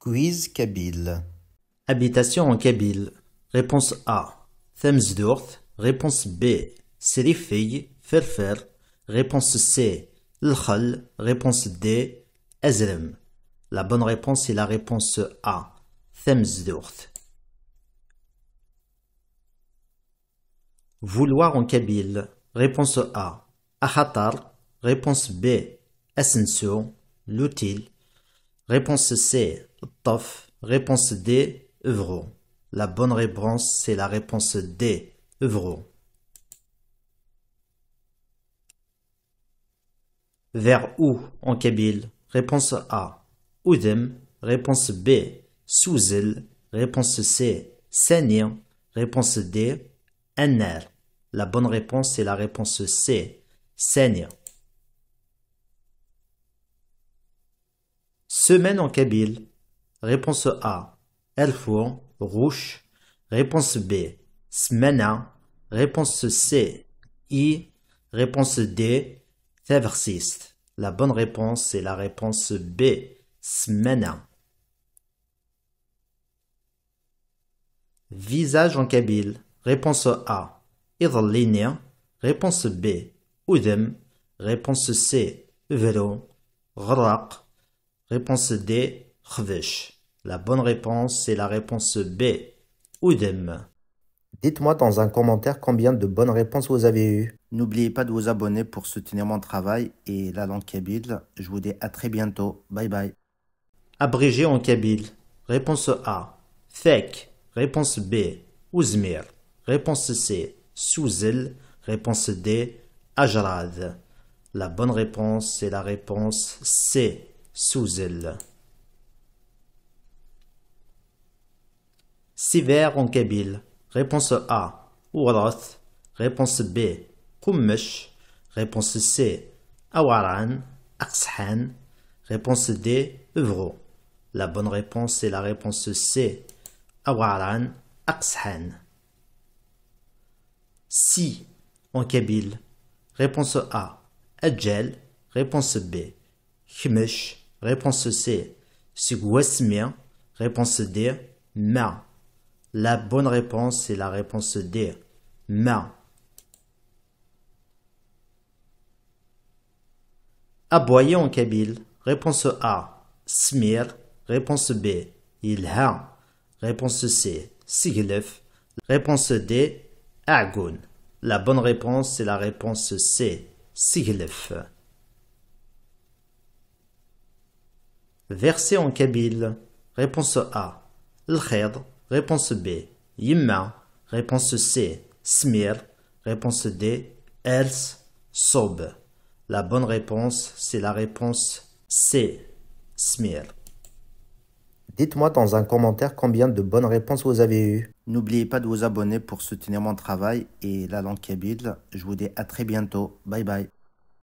Quiz kabyle. Habitation en Kabyle. Réponse A. Themsdorth. Réponse B. Serifi. Ferfer. Réponse C. L'Khal. Réponse D. Ezrem La bonne réponse est la réponse A. Themsdorth. Vouloir en Kabyle. Réponse A. Ahatar. Réponse B. Ascension. L'outil. Réponse C. Taf. Réponse D. La bonne réponse, c'est la réponse D. Vers où en Kabyle Réponse A. Oudem. Réponse B. Souzel. Réponse C. Seigneur. Réponse D. Anner. La bonne réponse c'est la réponse C. Seigneur. Semaine en Kabyle. Réponse A. Elfour, rouge. Réponse B. Smena. Réponse C. I. Réponse D. Traversiste. La bonne réponse est la réponse B. Smena. Visage en kabyle. Réponse A. Irlinia. Réponse B. Oudem. Réponse C. Velo. Ghraq. Réponse D. La bonne réponse, c'est la réponse B. Oudem. Dites-moi dans un commentaire combien de bonnes réponses vous avez eues. N'oubliez pas de vous abonner pour soutenir mon travail et la langue kabyle. Je vous dis à très bientôt. Bye bye. Abrégé en kabyle. Réponse A. Fek. Réponse B. Ouzmir. Réponse C. Souzel. Réponse D. Ajrad. La bonne réponse c'est la réponse C. Souzel. Si sévère en Kabyle Réponse A. Ourath. Réponse B. Kumush Réponse C. Awaran. Akshan. Réponse D. Evro. La bonne réponse est la réponse C. Awaran. Akshan. Si en Kabyle Réponse A. Adjel. Réponse B. Khmesh. Réponse C. Sugwasmir. Réponse D. Ma. La bonne réponse c'est la réponse D. Ma. Aboyer en kabyle. Réponse A. Smir. Réponse B. Ilha. Réponse C. Siglef. Réponse D. Agoun. La bonne réponse c'est la réponse C. Siglef. Verser en kabyle. Réponse A. L'khidr. Réponse B. Yimma. Réponse C. Smir. Réponse D. Els. Sob. La bonne réponse, c'est la réponse C. Smir. Dites-moi dans un commentaire combien de bonnes réponses vous avez eues. N'oubliez pas de vous abonner pour soutenir mon travail et la langue kabyle. Je vous dis à très bientôt. Bye bye.